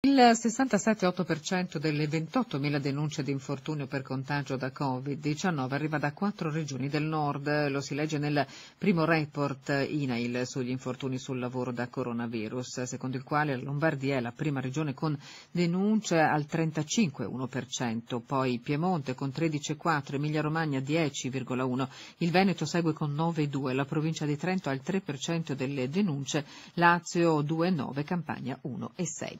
Il 67,8% delle 28.000 denunce di infortunio per contagio da Covid-19 arriva da quattro regioni del nord, lo si legge nel primo report INAIL sugli infortuni sul lavoro da coronavirus, secondo il quale la Lombardia è la prima regione con denunce al 35,1%, poi Piemonte con 13,4%, Emilia Romagna 10,1%, il Veneto segue con 9,2%, la provincia di Trento ha il 3% delle denunce, Lazio 2,9%, Campania 1,6%.